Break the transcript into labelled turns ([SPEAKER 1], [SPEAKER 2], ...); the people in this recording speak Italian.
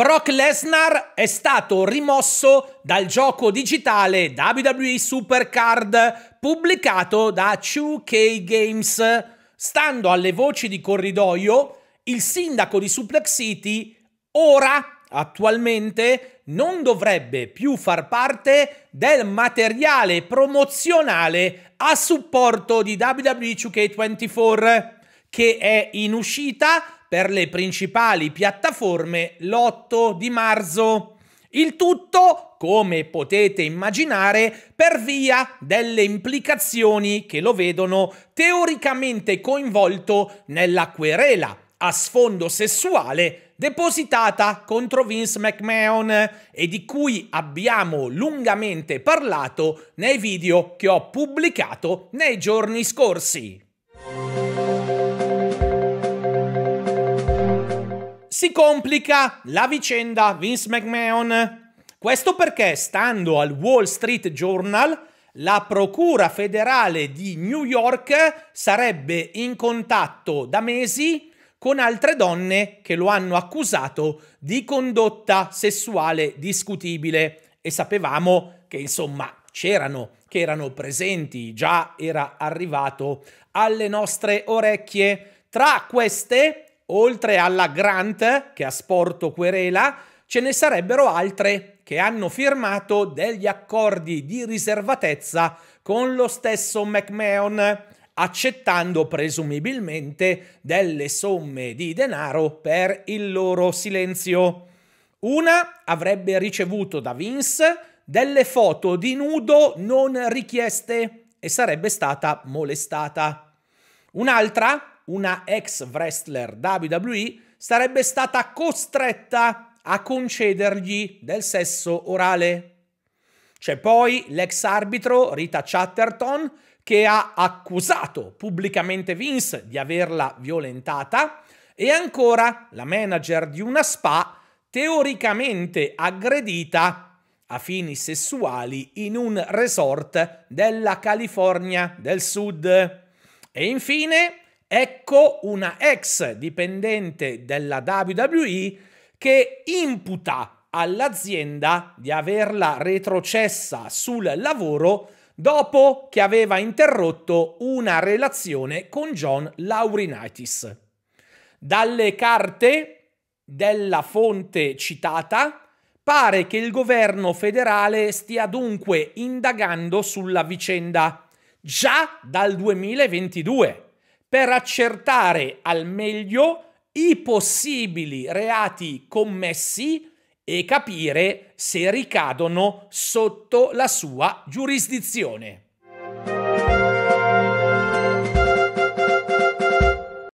[SPEAKER 1] Brock Lesnar è stato rimosso dal gioco digitale WWE Supercard pubblicato da 2K Games. Stando alle voci di corridoio, il sindaco di Suplex City ora, attualmente, non dovrebbe più far parte del materiale promozionale a supporto di WWE 2K24 che è in uscita per le principali piattaforme l'8 di marzo. Il tutto, come potete immaginare, per via delle implicazioni che lo vedono teoricamente coinvolto nella querela a sfondo sessuale depositata contro Vince McMahon e di cui abbiamo lungamente parlato nei video che ho pubblicato nei giorni scorsi. si complica la vicenda Vince McMahon. Questo perché, stando al Wall Street Journal, la Procura federale di New York sarebbe in contatto da mesi con altre donne che lo hanno accusato di condotta sessuale discutibile e sapevamo che insomma c'erano, che erano presenti, già era arrivato alle nostre orecchie. Tra queste Oltre alla Grant, che ha sporto querela, ce ne sarebbero altre che hanno firmato degli accordi di riservatezza con lo stesso McMahon, accettando presumibilmente delle somme di denaro per il loro silenzio. Una avrebbe ricevuto da Vince delle foto di nudo non richieste e sarebbe stata molestata. Un'altra una ex wrestler WWE sarebbe stata costretta a concedergli del sesso orale. C'è poi l'ex arbitro Rita Chatterton che ha accusato pubblicamente Vince di averla violentata e ancora la manager di una spa teoricamente aggredita a fini sessuali in un resort della California del Sud. E infine Ecco una ex dipendente della WWE che imputa all'azienda di averla retrocessa sul lavoro dopo che aveva interrotto una relazione con John Laurinaitis. Dalle carte della fonte citata pare che il governo federale stia dunque indagando sulla vicenda già dal 2022 per accertare al meglio i possibili reati commessi e capire se ricadono sotto la sua giurisdizione.